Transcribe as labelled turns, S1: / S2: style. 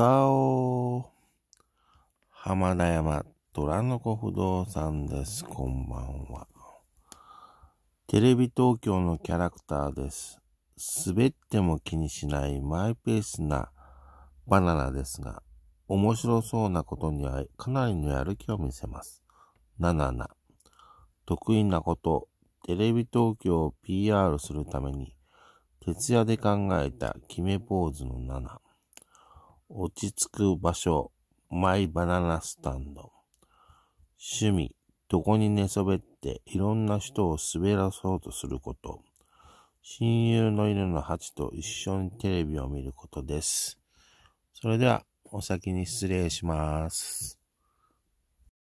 S1: ガオ浜田山虎の子不動産です。こんばんは。テレビ東京のキャラクターです。滑っても気にしないマイペースなバナナですが、面白そうなことにはかなりのやる気を見せます。ナナナ。得意なこと、テレビ東京を PR するために、徹夜で考えた決めポーズの7。落ち着く場所、マイバナナスタンド。趣味、どこに寝そべっていろんな人を滑らそうとすること。親友の犬のハと一緒にテレビを見ることです。それでは、お先に失礼します。